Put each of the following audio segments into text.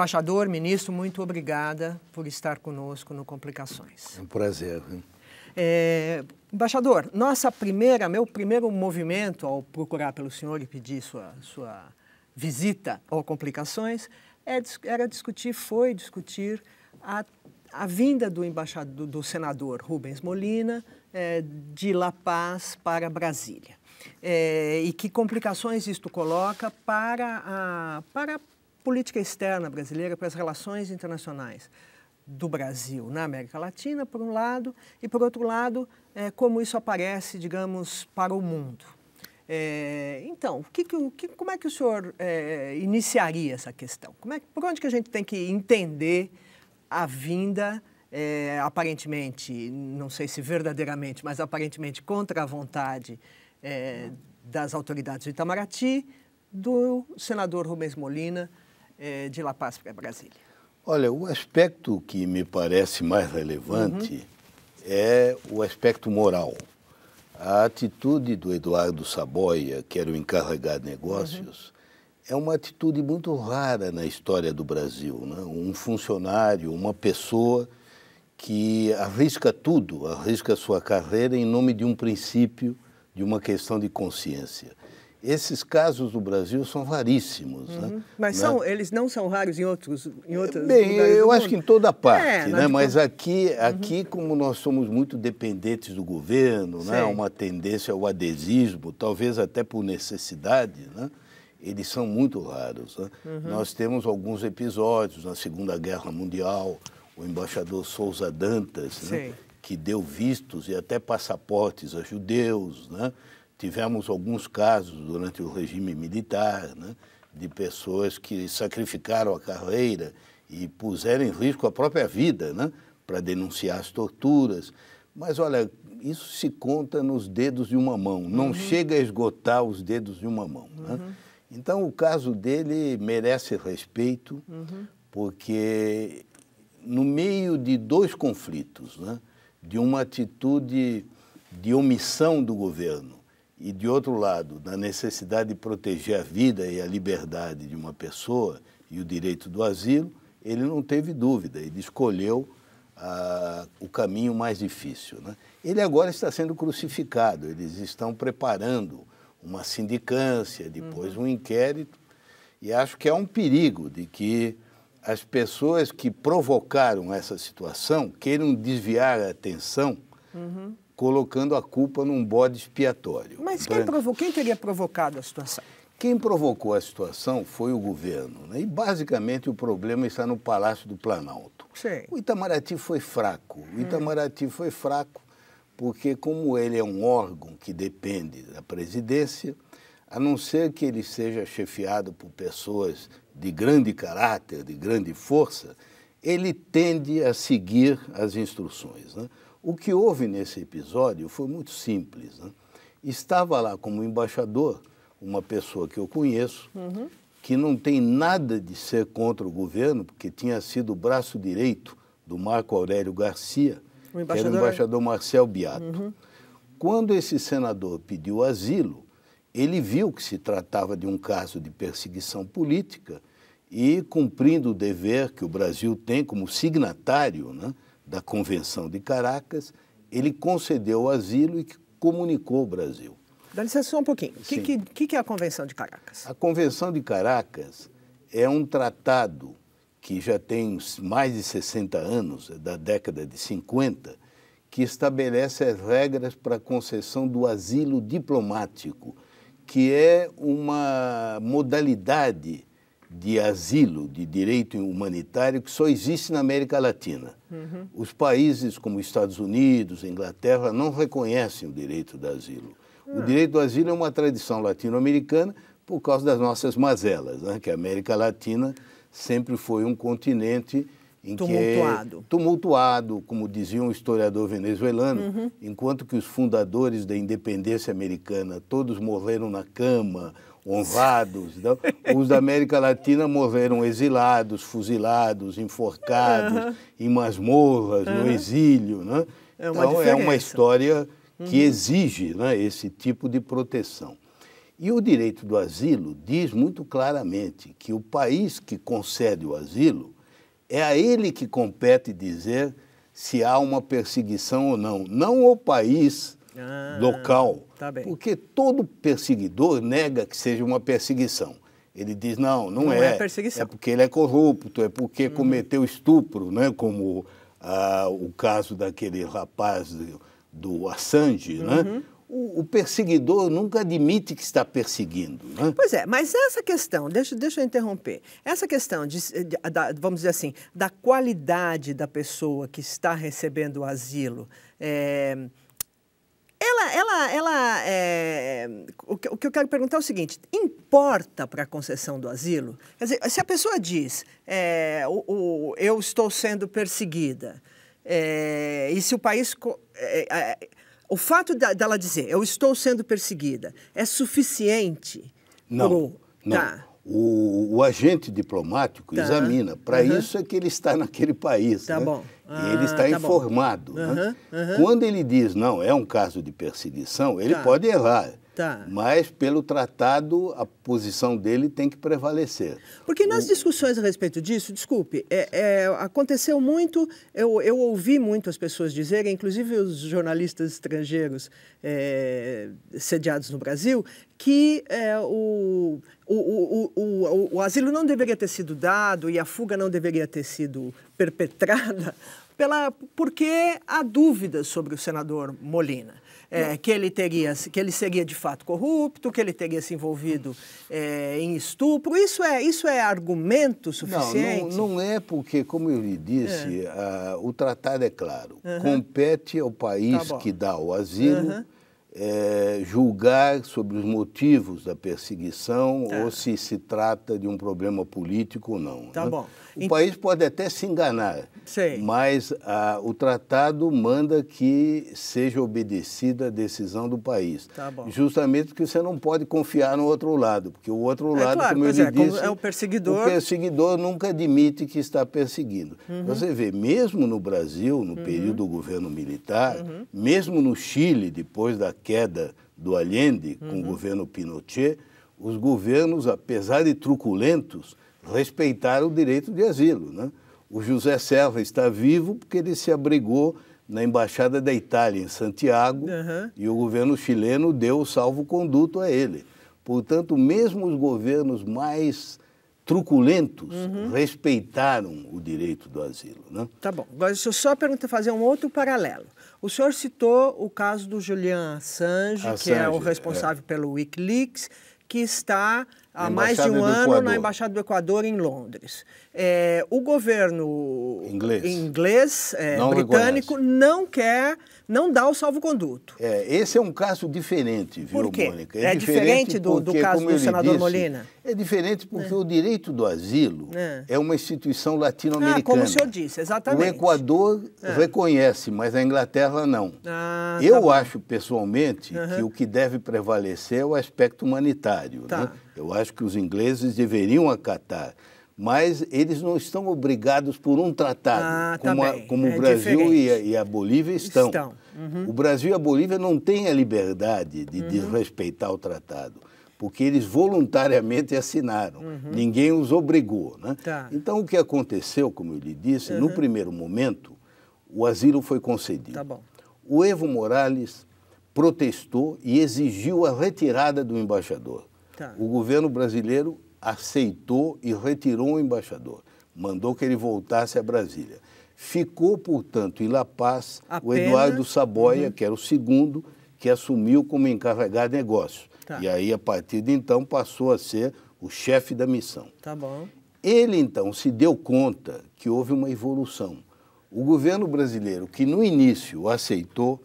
Embaixador, ministro, muito obrigada por estar conosco no Complicações. É um prazer. Né? É, embaixador, nossa primeira, meu primeiro movimento ao procurar pelo senhor e pedir sua, sua visita ao Complicações é, era discutir, foi discutir a, a vinda do embaixador, do senador Rubens Molina é, de La Paz para Brasília. É, e que complicações isto coloca para a, para política externa brasileira para as relações internacionais do Brasil na América Latina, por um lado, e por outro lado, é, como isso aparece, digamos, para o mundo. É, então, que, que, como é que o senhor é, iniciaria essa questão? é por onde que a gente tem que entender a vinda, é, aparentemente, não sei se verdadeiramente, mas aparentemente contra a vontade é, das autoridades de Itamaraty, do senador Rubens Molina é, de La Paz para é Brasília? Olha, o aspecto que me parece mais relevante uhum. é o aspecto moral. A atitude do Eduardo Saboia, que era o encarregado de negócios, uhum. é uma atitude muito rara na história do Brasil. Né? Um funcionário, uma pessoa que arrisca tudo, arrisca sua carreira em nome de um princípio, de uma questão de consciência. Esses casos do Brasil são raríssimos. Né? Uhum. Né? Mas né? São, eles não são raros em outros em outras. Bem, eu acho mundo. que em toda é, parte, é, né? mas como... aqui, aqui uhum. como nós somos muito dependentes do governo, Sim. né? uma tendência ao adesismo, talvez até por necessidade, né? eles são muito raros. Né? Uhum. Nós temos alguns episódios na Segunda Guerra Mundial, o embaixador Souza Dantas, né? que deu vistos e até passaportes a judeus, né? Tivemos alguns casos durante o regime militar, né, de pessoas que sacrificaram a carreira e puseram em risco a própria vida, né, para denunciar as torturas. Mas olha, isso se conta nos dedos de uma mão, não uhum. chega a esgotar os dedos de uma mão. Né. Uhum. Né? Então o caso dele merece respeito, uhum. porque no meio de dois conflitos, né, de uma atitude de omissão do governo e, de outro lado, na necessidade de proteger a vida e a liberdade de uma pessoa e o direito do asilo, ele não teve dúvida, ele escolheu ah, o caminho mais difícil. Né? Ele agora está sendo crucificado, eles estão preparando uma sindicância, depois uhum. um inquérito, e acho que é um perigo de que as pessoas que provocaram essa situação queiram desviar a atenção uhum colocando a culpa num bode expiatório. Mas quem, provo quem teria provocado a situação? Quem provocou a situação foi o governo. Né? E, basicamente, o problema está no Palácio do Planalto. Sim. O Itamaraty foi fraco. O hum. Itamaraty hum. foi fraco porque, como ele é um órgão que depende da presidência, a não ser que ele seja chefiado por pessoas de grande caráter, de grande força, ele tende a seguir as instruções. Né? O que houve nesse episódio foi muito simples. Né? Estava lá como embaixador uma pessoa que eu conheço, uhum. que não tem nada de ser contra o governo, porque tinha sido o braço direito do Marco Aurélio Garcia, o que era o embaixador Marcel Biato. Uhum. Quando esse senador pediu asilo, ele viu que se tratava de um caso de perseguição política e, cumprindo o dever que o Brasil tem como signatário, né, da Convenção de Caracas, ele concedeu o asilo e comunicou o Brasil. Dá licença só um pouquinho. O que, que, que é a Convenção de Caracas? A Convenção de Caracas é um tratado que já tem mais de 60 anos, é da década de 50, que estabelece as regras para a concessão do asilo diplomático, que é uma modalidade de asilo, de direito humanitário que só existe na América Latina. Uhum. Os países como Estados Unidos, Inglaterra, não reconhecem o direito de asilo. Uhum. O ah. direito do asilo é uma tradição latino-americana por causa das nossas mazelas, né? que a América Latina sempre foi um continente é tumultuado. É tumultuado, como dizia um historiador venezuelano, uhum. enquanto que os fundadores da independência americana todos morreram na cama, honrados. Então, os da América Latina morreram exilados, fuzilados, enforcados, uhum. em masmorras, uhum. no exílio. Né? É uma então, diferença. é uma história que uhum. exige né, esse tipo de proteção. E o direito do asilo diz muito claramente que o país que concede o asilo é a ele que compete dizer se há uma perseguição ou não, não o país ah, local. Tá porque todo perseguidor nega que seja uma perseguição. Ele diz, não, não, não é. É perseguição. É porque ele é corrupto, é porque uhum. cometeu estupro, né? como ah, o caso daquele rapaz do Assange, né? uhum. né? o, perseguidor nunca admite que está perseguindo. Né? Pois é, mas essa questão, deixa, deixa eu interromper, essa questão, de, de da, vamos dizer assim, da qualidade da pessoa que está recebendo o asilo, é, ela, ela, ela é, o, que, o, que, eu quero perguntar é o seguinte: importa para a concessão do asilo? Quer dizer, se a pessoa diz, é, o, o, eu estou sendo perseguida, é, e se o país é, é, o fato dela dizer, eu estou sendo perseguida, é suficiente? Não. Pro... não. Tá. O, o, agente diplomático tá. examina. Para uhum. isso é que ele está naquele país. Tá né? bom. Ah, e ele está ah, tá informado. Né? Uhum. Quando ele diz, não, é um caso de perseguição, ele tá. pode errar. Tá. Mas, pelo tratado, a posição dele tem que prevalecer. Porque nas o... discussões a respeito disso, desculpe, é, é, aconteceu muito, eu, eu, ouvi muito as pessoas dizerem, inclusive os jornalistas estrangeiros é, sediados no Brasil, que é, o, o, o, o asilo não deveria ter sido dado e a fuga não deveria ter sido perpetrada pela, porque há dúvidas sobre o senador Molina. É, que ele teria, que ele seria de fato corrupto, que ele teria se envolvido é, em estupro. Isso é, isso é argumento suficiente? Não, não, não é porque, como eu lhe disse, é. o tratado é claro. Uhum. Compete ao país tá que dá o asilo. Uhum. julgar sobre os motivos da perseguição tá. ou se se trata de um problema político ou não. Tá né? bom. O país pode até se enganar, mas ah, o tratado manda que seja obedecida a decisão do país. Tá Justamente porque você não pode confiar no outro lado, porque o outro é lado, é, claro, como eu lhe é, disse, é o perseguidor. O perseguidor nunca admite que está perseguindo. Uhum. Você vê, mesmo no Brasil, no uhum. período do governo militar, uhum. mesmo no Chile, depois da queda do Allende com o uhum. governo Pinochet, os governos, apesar de truculentos, respeitar o direito de asilo. Né? O José Serra está vivo porque ele se abrigou na Embaixada da Itália, em Santiago, uhum. e o governo chileno deu o salvo-conduto a ele. Portanto, mesmo os governos mais truculentos uhum. respeitaram o direito do asilo. Né? Tá bom. Agora, deixa eu só perguntar, fazer um outro paralelo. O senhor citou o caso do Julian Assange, Assange que é o é. responsável é. pelo Wikileaks, que está há mais de um ano Equador. na Embaixada do Equador em Londres. É, o governo inglês, inglês é, não britânico reconhece. não quer não dá o salvo-conduto. É, esse é um caso diferente, viu, Por quê? Mônica? É, é diferente, diferente do, porque, do, caso do senador disse, Molina? É diferente porque é. o direito do asilo é, é uma instituição latino-americana. Ah, como o senhor disse, exatamente. O Equador é. reconhece, mas a Inglaterra não. Ah, Eu tá acho, pessoalmente, uhum. que o que deve prevalecer é o aspecto humanitário. Tá. Né? Eu acho que os ingleses deveriam acatar mas eles não estão obrigados por um tratado, ah, tá como, a, como é o Brasil e a, e a, Bolívia estão. estão. Uhum. O Brasil e a Bolívia não têm a liberdade de uhum. desrespeitar o tratado, porque eles voluntariamente assinaram, uhum. ninguém os obrigou. Né? Tá. Então, o que aconteceu, como eu lhe disse, no uhum. primeiro momento, o asilo foi concedido. Tá o Evo Morales protestou e exigiu a retirada do embaixador. Tá. O governo brasileiro aceitou e retirou o embaixador. Mandou que ele voltasse a Brasília. Ficou, portanto, em La Paz a o pena... Eduardo Saboia, uhum. que era o segundo, que assumiu como encarregado de negócio. Tá. E aí, a partir de então, passou a ser o chefe da missão. Tá bom. Ele, então, se deu conta que houve uma evolução. O governo brasileiro, que no início aceitou,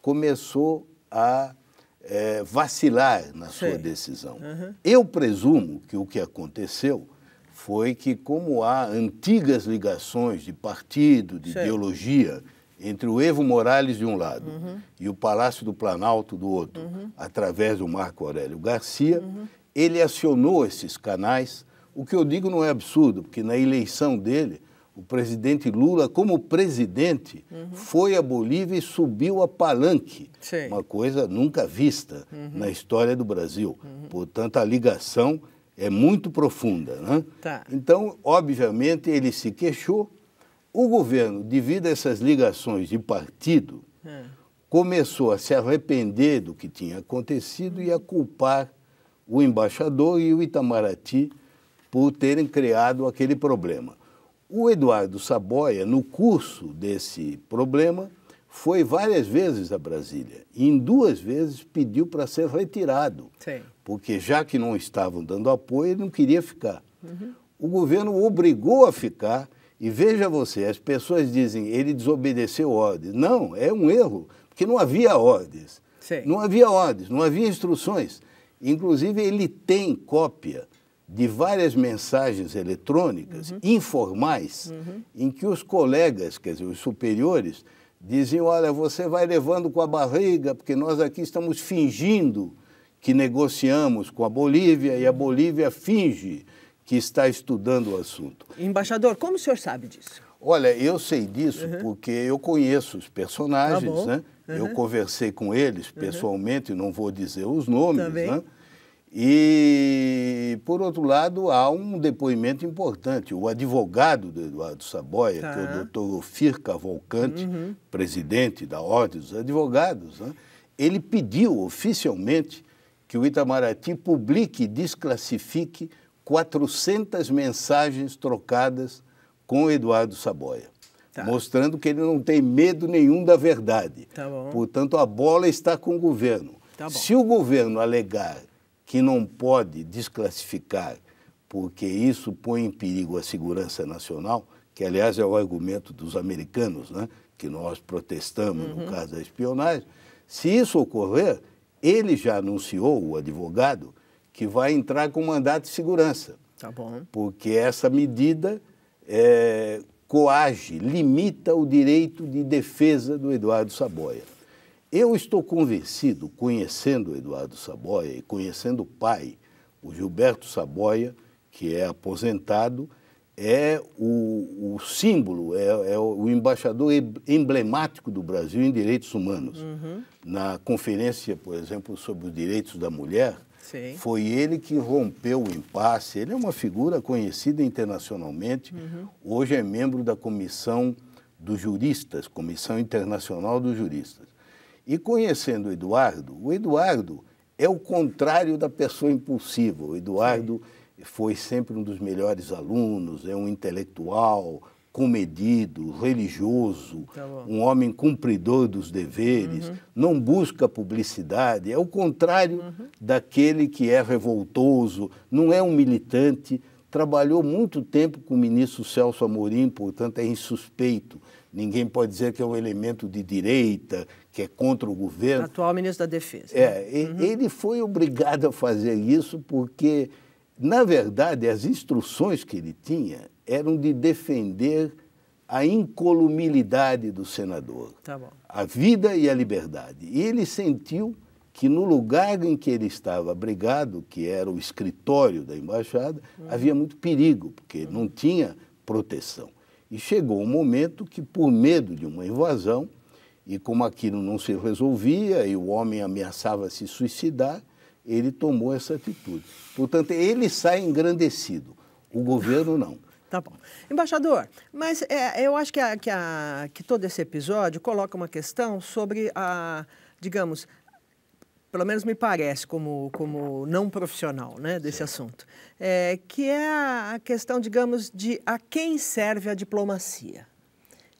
começou a é, vacilar na sua decisão. Uhum. Eu presumo que o que aconteceu foi que, como há antigas ligações de partido, de ideologia, entre o Evo Morales de um lado uhum. e o Palácio do Planalto do outro, uhum. através do Marco Aurélio Garcia, uhum. ele acionou esses canais. O que eu digo não é absurdo, porque na eleição dele o presidente Lula, como presidente, uhum. foi à Bolívia e subiu a palanque. Sim. Uma coisa nunca vista uhum. na história do Brasil. Uhum. Portanto, a ligação é muito profunda. Né? Tá. Então, obviamente, ele se queixou. O governo, devido a essas ligações de partido, é. começou a se arrepender do que tinha acontecido e a culpar o embaixador e o Itamaraty por terem criado aquele problema. O Eduardo Saboia, no curso desse problema, foi várias vezes a Brasília. E em duas vezes pediu para ser retirado. Sim. Porque já que não estavam dando apoio, ele não queria ficar. Uhum. O governo obrigou a ficar. E veja você, as pessoas dizem, ele desobedeceu ordens. Não, é um erro, porque não havia ordens. Sim. Não havia ordens, não havia instruções. Inclusive, ele tem cópia de várias mensagens eletrônicas uhum. informais uhum. em que os colegas, quer dizer, os superiores, diziam: olha, você vai levando com a barriga, porque nós aqui estamos fingindo que negociamos com a Bolívia e a uhum. Bolívia finge que está estudando o assunto. Embaixador, como o senhor sabe disso? Olha, eu sei disso uhum. porque eu conheço os personagens, tá né? Eu uhum. conversei com eles uhum. pessoalmente, não vou dizer os nomes, Também. né? E, por outro lado, há um depoimento importante. O advogado do Eduardo Saboia, tá. que é o tá. doutor Ofir Cavalcante, uhum. presidente da Ordem dos Advogados, né? ele pediu oficialmente que o Itamaraty publique e desclassifique 400 mensagens trocadas com o Eduardo Saboia. Tá. Mostrando que ele não tem medo nenhum da verdade. Tá Portanto, a bola está com o governo. Tá Se o governo alegar que não pode desclassificar, porque isso põe em perigo a segurança nacional, que aliás é o argumento dos americanos, né? que nós protestamos uhum. no caso da espionagem. Se isso ocorrer, ele já anunciou, o advogado, que vai entrar com mandato de segurança. Tá bom. Porque essa medida é, coage, limita o direito de defesa do Eduardo Saboia. Eu estou convencido, conhecendo Eduardo Saboia e conhecendo o pai, o Gilberto Saboia, que é aposentado, é o, o símbolo, é, é, o embaixador emblemático do Brasil em direitos humanos. Uhum. Na conferência, por exemplo, sobre os direitos da mulher, Sim. foi ele que rompeu o impasse. Ele é uma figura conhecida internacionalmente, uhum. hoje é membro da comissão dos juristas, Comissão Internacional dos Juristas. E conhecendo o Eduardo, o Eduardo é o contrário da pessoa impulsiva. O Eduardo Sim. foi sempre um dos melhores alunos, é um intelectual, comedido, religioso, tá um homem cumpridor dos deveres, uhum. não busca publicidade, é o contrário uhum. daquele que é revoltoso, não é um militante. Trabalhou muito tempo com o ministro Celso Amorim, portanto é insuspeito. Ninguém pode dizer que é um elemento de direita, que é contra o governo. Atual ministro da Defesa. É, uhum. ele foi obrigado a fazer isso porque, na verdade, as instruções que ele tinha eram de defender a incolumilidade do senador, tá a vida e a liberdade. E ele sentiu que no lugar em que ele estava abrigado, que era o escritório da embaixada, uhum. havia muito perigo, porque não tinha proteção. E chegou um momento que, por medo de uma invasão, e como aquilo não se resolvia e o homem ameaçava se suicidar, ele tomou essa atitude. Portanto, ele sai engrandecido, o governo não. Tá bom. Embaixador, mas é, eu acho que, a, que, a, que todo esse episódio coloca uma questão sobre a, digamos, pelo menos me parece, como, como não profissional né, desse assunto, é, que é a questão, digamos, de a quem serve a diplomacia.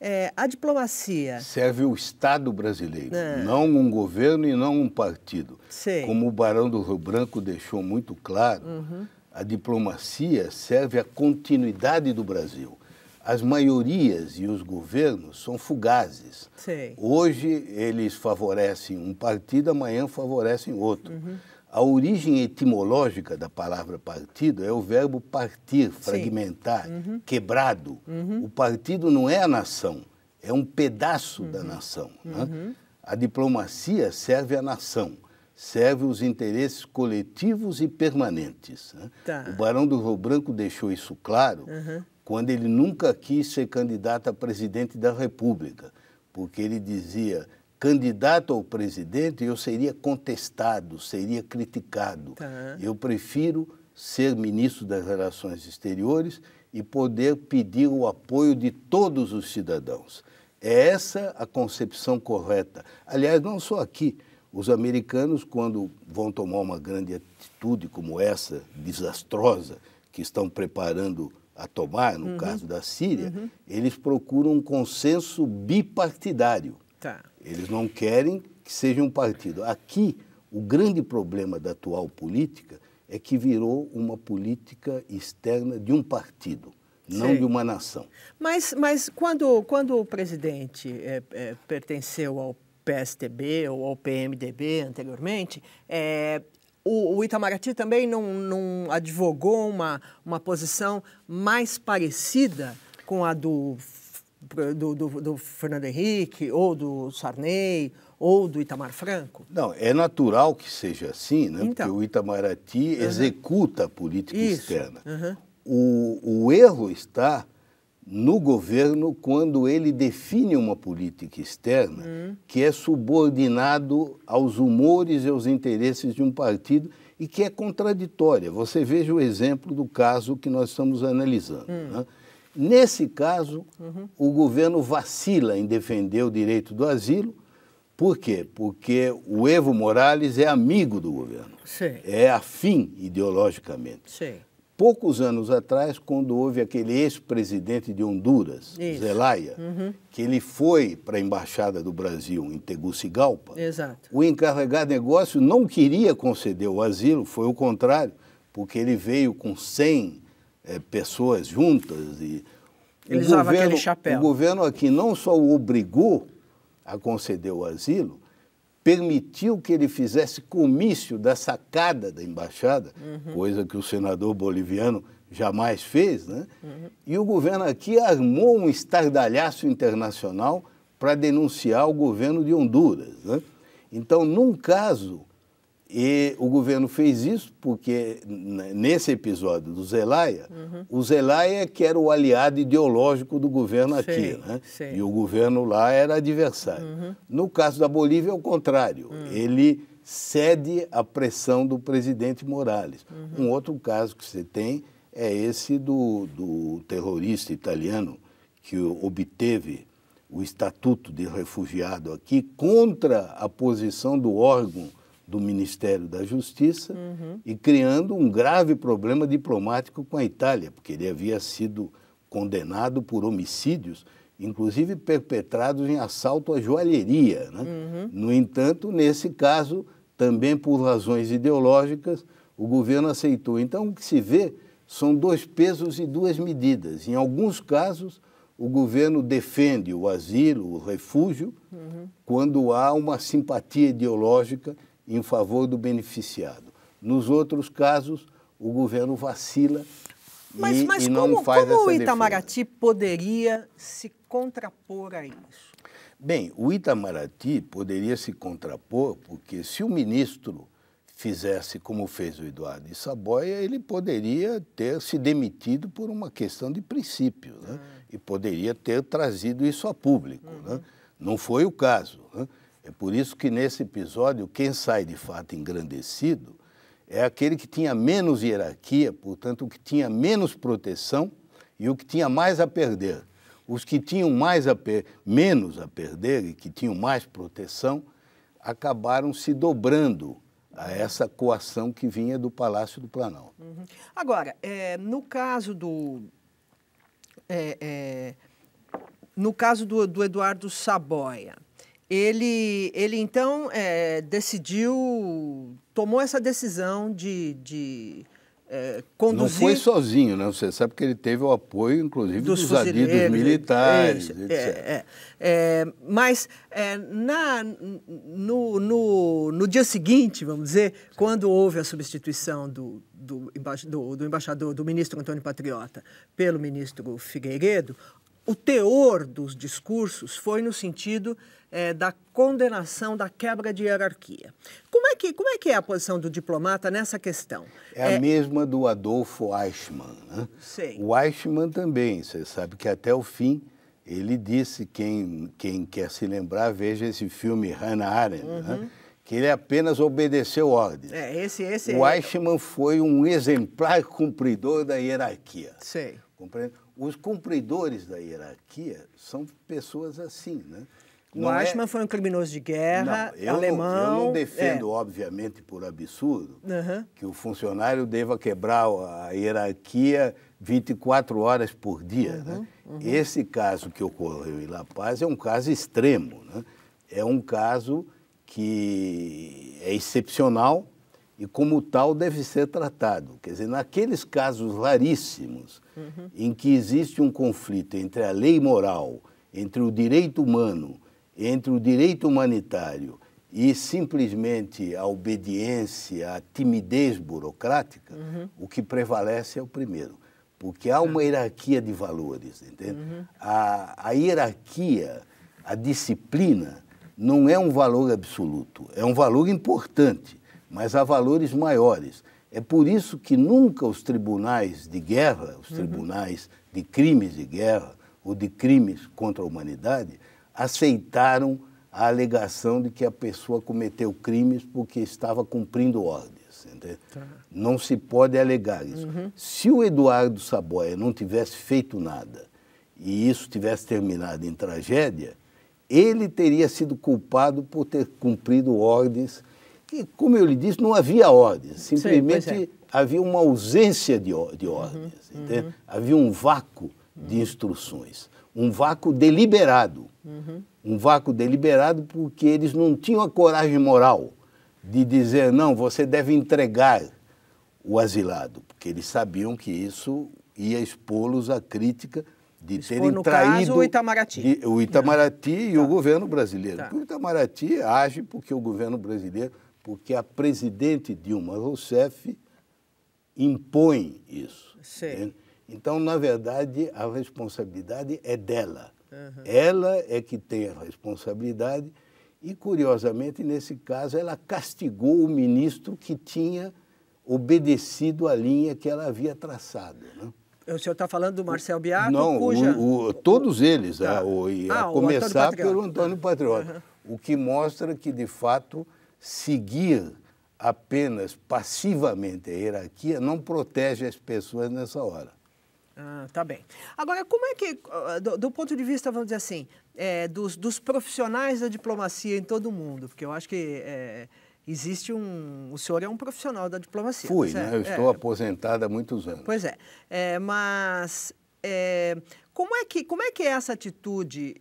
É, a diplomacia. Serve o Estado brasileiro, é. não um governo e não um partido. Como o Barão do Rio Branco deixou muito claro, uhum. a diplomacia serve à continuidade do Brasil. As maiorias e os governos são fugazes. Hoje eles favorecem um partido, amanhã favorecem outro. Uhum. A origem etimológica da palavra partido é o verbo partir, fragmentar, uhum. quebrado. Uhum. O partido não é a nação, é um pedaço uhum. da nação. Né? Uhum. A diplomacia serve à nação, serve os interesses coletivos e permanentes. Né? Tá. O Barão do Rio Branco deixou isso claro uhum. quando ele nunca quis ser candidato a presidente da República, porque ele dizia candidato ao presidente, eu seria contestado, seria criticado. Tá. Eu prefiro ser ministro das Relações Exteriores e poder pedir o apoio de todos os cidadãos. É essa a concepção correta. Aliás, não só aqui. Os americanos, quando vão tomar uma grande atitude como essa, desastrosa, que estão preparando a tomar, no uhum. caso da Síria, uhum. eles procuram um consenso bipartidário. Tá. Eles não querem que seja um partido. Aqui, o grande problema da atual política é que virou uma política externa de um partido, Sim. não de uma nação. Mas, mas quando, quando o presidente é, é, pertenceu ao PSTB ou ao PMDB anteriormente, é, o, o, Itamaraty também não, não advogou uma, uma posição mais parecida com a do do, do, do, Fernando Henrique, ou do Sarney, ou do Itamar Franco? Não, é natural que seja assim, né? Então. porque o Itamaraty uhum. executa a política Isso. externa. Uhum. O, o erro está no governo quando ele define uma política externa uhum. que é subordinado aos humores e aos interesses de um partido e que é contraditória. Você veja o exemplo do caso que nós estamos analisando. Hum. Né? Nesse caso, uhum. o governo vacila em defender o direito do asilo. Por quê? Porque o Evo Morales é amigo do governo. Sim. É afim ideologicamente. Sim. Poucos anos atrás, quando houve aquele ex-presidente de Honduras, Isso. Zelaya, uhum. que ele foi para a Embaixada do Brasil em Tegucigalpa, Exato. o encarregado de negócio não queria conceder o asilo, foi o contrário, porque ele veio com 100 é, pessoas juntas. E Ele usava governo, aquele chapéu. O governo aqui não só o obrigou a conceder o asilo, permitiu que ele fizesse comício da sacada da embaixada, uhum. coisa que o senador boliviano jamais fez, né? Uhum. E o governo aqui armou um estardalhaço internacional para denunciar o governo de Honduras, né? Então, num caso e o governo fez isso porque, nesse episódio do Zelaya, uhum. o Zelaya que era o aliado ideológico do governo aqui, né? E o governo lá era adversário. Uhum. No caso da Bolívia, é o contrário. Uhum. Ele cede à pressão do presidente Morales. Uhum. Um outro caso que você tem é esse do, do terrorista italiano que obteve o estatuto de refugiado aqui contra a posição do órgão do Ministério da Justiça uhum. e criando um grave problema diplomático com a Itália, porque ele havia sido condenado por homicídios, inclusive perpetrados em assalto à joalheria. Né? Uhum. No entanto, nesse caso, também por razões ideológicas, o governo aceitou. Então, o que se vê são dois pesos e duas medidas. Em alguns casos, o governo defende o asilo, o refúgio, uhum. quando há uma simpatia ideológica em favor do beneficiado. Nos outros casos, o governo vacila mas, e, mas e não como, faz como essa o Itamaraty defesa. poderia se contrapor a isso? Bem, o Itamaraty poderia se contrapor porque se o ministro fizesse como fez o Eduardo de Saboia, ele poderia ter se demitido por uma questão de princípio né? Hum. e poderia ter trazido isso a público. Né? Uhum. Né? Não foi o caso. Né? É por isso que nesse episódio, quem sai de fato engrandecido é aquele que tinha menos hierarquia, portanto, o que tinha menos proteção e o que tinha mais a perder. Os que tinham mais a menos a perder e que tinham mais proteção acabaram se dobrando a essa coação que vinha do Palácio do Planalto. Uhum. Agora, é, no caso do. É, é, no caso do, do Eduardo Saboia, ele, ele então é, decidiu, tomou essa decisão de, de é, conduzir. Não foi sozinho, né? Você sabe que ele teve o apoio, inclusive, dos, dos adidos militares. É é, é, é, mas é, na, no, no, no, dia seguinte, vamos dizer, Sim. quando houve a substituição do, do, emba do, do embaixador, do ministro Antônio Patriota, pelo ministro Figueiredo, o teor dos discursos foi no sentido é, da condenação da quebra de hierarquia. Como é, que, como é que é a posição do diplomata nessa questão? É, é... a mesma do Adolfo Eichmann. Né? Sim. O Eichmann também, você sabe que até o fim ele disse, quem, quem quer se lembrar, veja esse filme Hannah Arendt, né? uhum. né? que ele apenas obedeceu ordens. É, esse, esse o é- Eichmann é... foi um exemplar cumpridor da hierarquia. Sei. Compreende? Os cumpridores da hierarquia são pessoas assim, né? O não é... foi um criminoso de guerra, não, eu alemão. Não, eu não defendo, é. obviamente, por absurdo, uhum. que o funcionário deva quebrar a hierarquia 24 horas por dia. Né? Uhum, né? uhum. Esse caso que ocorreu em La Paz é um caso extremo. Né? É um caso que é excepcional e, como tal, deve ser tratado. Quer dizer, naqueles casos raríssimos uhum. em que existe um conflito entre a lei moral, entre o direito humano entre o direito humanitário e simplesmente a obediência, a timidez burocrática, uhum. o que prevalece é o primeiro. Porque há uma hierarquia de valores, entende? Uhum. A, a hierarquia, a disciplina, não é um valor absoluto, é um valor importante, mas há valores maiores. É por isso que nunca os tribunais de guerra, os uhum. tribunais uhum. de crimes de guerra ou de crimes contra a humanidade, aceitaram a alegação de que a pessoa cometeu crimes porque estava cumprindo ordens. Tá. Não se pode alegar isso. Uhum. Se o Eduardo Saboia não tivesse feito nada e isso tivesse terminado em tragédia, ele teria sido culpado por ter cumprido ordens que, como eu lhe disse, não havia ordens, simplesmente Sim, é. havia uma ausência de, de ordens, uhum. Uhum. havia um vácuo de instruções um vácuo deliberado. Uhum. Um vácuo deliberado porque eles não tinham a coragem moral de dizer, não, você deve entregar o asilado, porque eles sabiam que isso ia expô-los à crítica de Expor, terem no traído caso, o Itamaraty, de, o Itamaraty e tá. o governo brasileiro. Tá. O Itamaraty age porque o governo brasileiro, porque a presidente Dilma Rousseff impõe isso. Sim. Entende? Né? Então, na verdade, a responsabilidade é dela. Uhum. Ela é que tem a responsabilidade e, curiosamente, nesse caso, ela castigou o ministro que tinha obedecido à linha que ela havia traçado. Né? O senhor está falando do Marcel Biaco? Não, cuja... o, o, todos eles, tá. Né? Ah, a, o, a ah, começar pelo Antônio Patriota, uhum. o que mostra que, de fato, seguir apenas passivamente a hierarquia não protege as pessoas nessa hora. Ah, tá bem. Agora, como é que, ah, do, do ponto de vista, vamos dizer assim, é, dos, dos, profissionais da diplomacia em todo o mundo, porque eu acho que é, existe um. O senhor é um profissional da diplomacia. Fui, é, né? Eu estou é, aposentada há muitos anos. Pois é. é mas é, como, é que, como é que essa atitude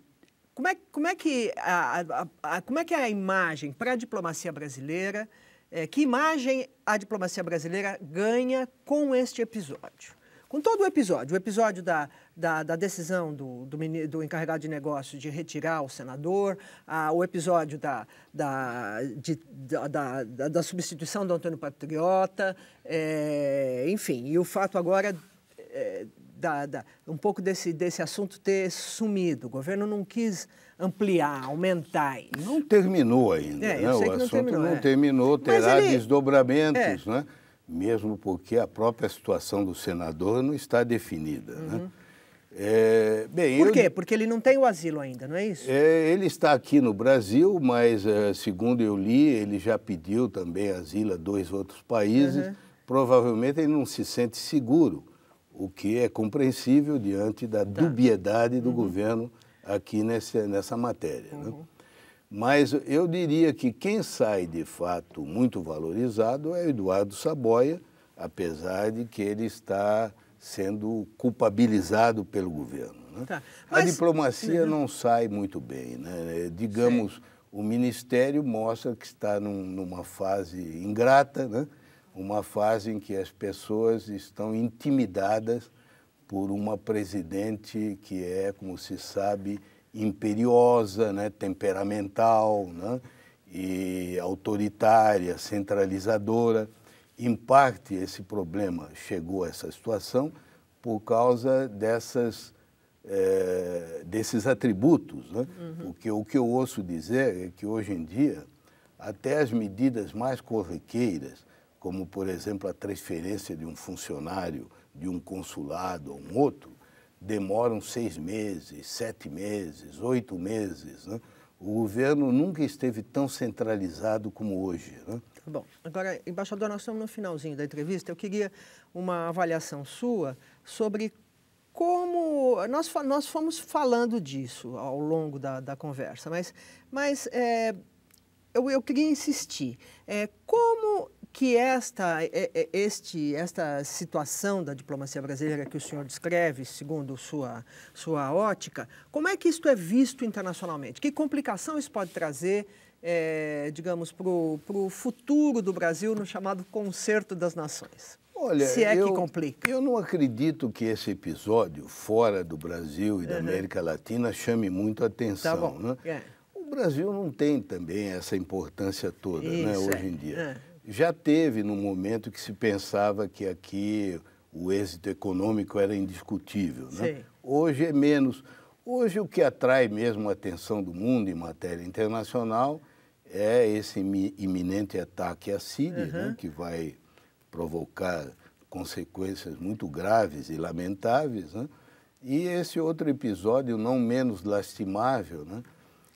como é, como é, que, a, a, a, como é que a imagem para a diplomacia brasileira, é, que imagem a diplomacia brasileira ganha com este episódio? com todo o episódio, o episódio da, da, da decisão do, do, do, encarregado de negócios de retirar o senador, a, o episódio da, da, de, da, da, substituição do Antônio Patriota, é, enfim, e o fato agora é, da, da, um pouco desse, desse assunto ter sumido. O governo não quis ampliar, aumentar isso. Não terminou ainda. É, né? O assunto não terminou, não é. terminou terá ele... desdobramentos, é. né? mesmo porque a própria situação do senador não está definida. Né? Uhum. Né? É, bem, Por quê? Eu, porque ele não tem o asilo ainda, não é isso? É, ele está aqui no Brasil, mas é, segundo eu li, ele já pediu também asilo a dois outros países. Uhum. Provavelmente ele não se sente seguro, o que é compreensível diante da tá. dubiedade do uhum. governo aqui nesse, nessa matéria. Né? Uhum. Mas eu diria que quem sai de fato muito valorizado é Eduardo Saboia, apesar de que ele está sendo culpabilizado pelo governo. Né? Tá. Mas... A diplomacia uhum. não sai muito bem. Né? Digamos, Sim. o Ministério mostra que está num, numa fase ingrata, né? uma fase em que as pessoas estão intimidadas por uma presidente que é, como se sabe, imperiosa, né, temperamental, né, e autoritária, centralizadora. Em parte, esse problema chegou a essa situação por causa dessas, é, desses atributos. Né? Uhum. Porque o que eu ouço dizer é que, hoje em dia, até as medidas mais corriqueiras, como, por exemplo, a transferência de um funcionário de um consulado a um outro, demoram seis meses, sete meses, oito meses. Né? O governo nunca esteve tão centralizado como hoje. Né? bom. Agora, embaixador, nós estamos no finalzinho da entrevista. Eu queria uma avaliação sua sobre como nós, nós fomos falando disso ao longo da, da conversa, mas, mas é, eu, eu queria insistir. É, como que esta, este, esta situação da diplomacia brasileira que o senhor descreve, segundo sua, sua ótica, como é que isto é visto internacionalmente? Que complicação isso pode trazer, é, digamos, para o futuro do Brasil no chamado Concerto das Nações? Olha, se é eu, que complica. Eu não acredito que esse episódio, fora do Brasil e da uhum. América Latina, chame muito tá atenção. Tá né? é. O Brasil não tem também essa importância toda né, é, hoje em dia. É. Já teve no momento que se pensava que aqui o êxito econômico era indiscutível. Né? Hoje é menos. Hoje o que atrai mesmo a atenção do mundo em matéria internacional é esse iminente ataque à Síria, uhum. né, que vai provocar consequências muito graves e lamentáveis, né? e esse outro episódio não menos lastimável, né,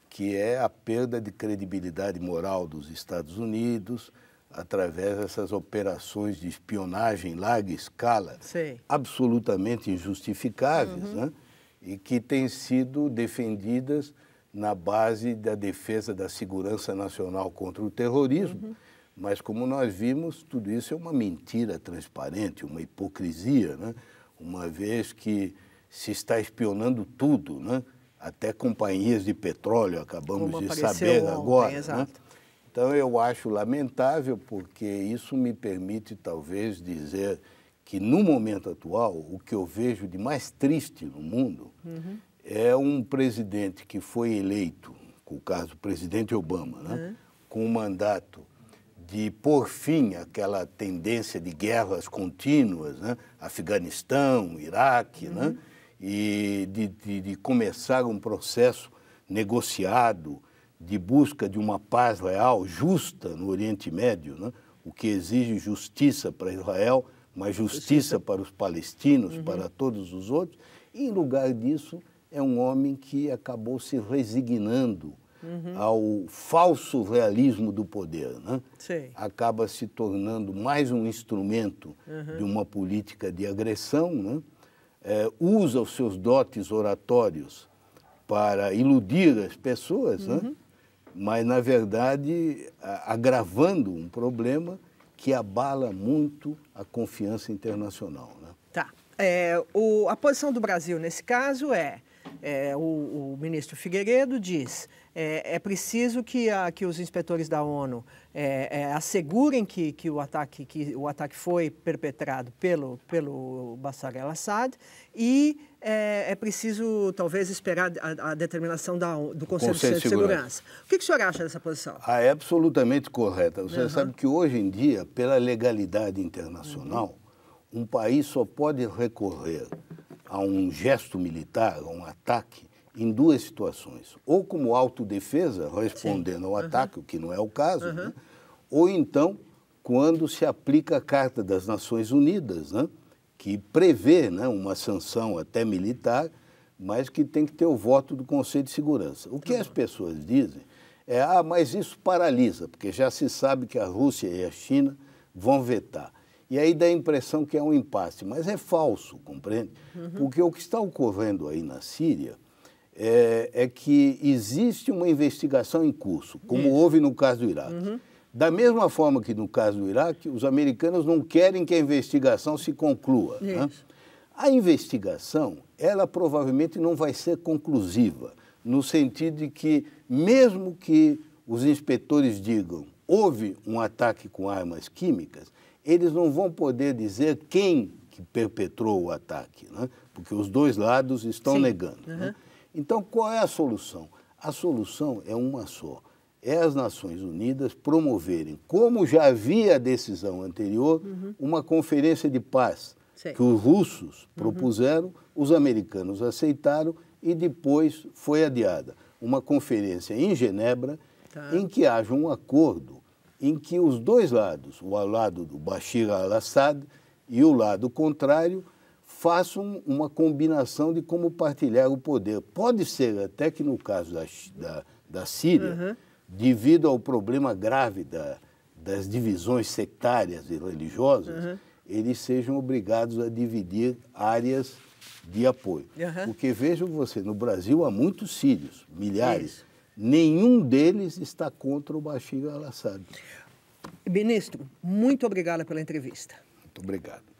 que é a perda de credibilidade moral dos Estados Unidos, através dessas operações de espionagem larga escala, Sim. absolutamente injustificáveis, uhum. né? e que têm sido defendidas na base da defesa da segurança nacional contra o terrorismo. Uhum. Mas, como nós vimos, tudo isso é uma mentira transparente, uma hipocrisia, né? uma vez que se está espionando tudo, né? até companhias de petróleo, acabamos como de saber ontem, agora. Né? Exato. Né? Então, eu acho lamentável, porque isso me permite, talvez, dizer que, no momento atual, o que eu vejo de mais triste no mundo uhum. é um presidente que foi eleito, com o caso do presidente Obama, né, uhum. com o mandato de pôr fim àquela tendência de guerras contínuas, né? Afeganistão, Iraque, né, uhum. né? e de, de, de, começar um processo negociado de busca de uma paz real, justa no Oriente Médio, né? o que exige justiça para Israel, mas justiça para os palestinos, uhum. para todos os outros. E, em lugar disso, é um homem que acabou se resignando uhum. ao falso realismo do poder. Né? Acaba se tornando mais um instrumento uhum. de uma política de agressão, né? é, usa os seus dotes oratórios para iludir as pessoas, né? Uhum mas na verdade agravando um problema que abala muito a confiança internacional. Né? Tá. É, o, a posição do Brasil nesse caso é é, o, o, ministro Figueiredo diz é, é preciso que, a, que os inspetores da ONU é, é, assegurem que, que, o ataque, que o ataque foi perpetrado pelo, pelo Bashar al-Assad e é, é, preciso, talvez, esperar a, a determinação da, do Conselho, Conselho de, de Segurança. O que, que o senhor acha dessa posição? Ah, é absolutamente correta. Você uhum. sabe que hoje em dia, pela legalidade internacional, uhum. um país só pode recorrer a um gesto militar, a um ataque, em duas situações. Ou como autodefesa, respondendo Sim. ao uhum. ataque, o que não é o caso, uhum. né? ou então quando se aplica a Carta das Nações Unidas, né? que prevê né? uma sanção até militar, mas que tem que ter o voto do Conselho de Segurança. O que uhum. as pessoas dizem é, ah, mas isso paralisa, porque já se sabe que a Rússia e a China vão vetar. E aí dá a impressão que é um impasse, mas é falso, compreende? Uhum. Porque o que está ocorrendo aí na Síria é, é que existe uma investigação em curso, como Isso. houve no caso do Iraque. Uhum. Da mesma forma que no caso do Iraque, os americanos não querem que a investigação se conclua. Né? A investigação, ela provavelmente não vai ser conclusiva, no sentido de que, mesmo que os inspetores digam houve um ataque com armas químicas, eles não vão poder dizer quem que perpetrou o ataque, né? porque os dois lados estão Sim. negando. Uhum. Né? Então, qual é a solução? A solução é uma só: é as Nações Unidas promoverem, como já havia a decisão anterior, uhum. uma conferência de paz Sim. que os russos uhum. propuseram, uhum. os americanos aceitaram e depois foi adiada. Uma conferência em Genebra tá. em que haja um acordo em que os dois lados, o lado do Bashir al-Assad e o lado contrário, façam uma combinação de como partilhar o poder. Pode ser até que no caso da, da, da Síria, uhum. devido ao problema grave da, das divisões sectárias e religiosas, uhum. eles sejam obrigados a dividir áreas de apoio. Uhum. Porque vejam você, no Brasil há muitos sírios, milhares. Isso nenhum deles está contra o Bashir al-Assad. Ministro, muito obrigada pela entrevista. Muito obrigado.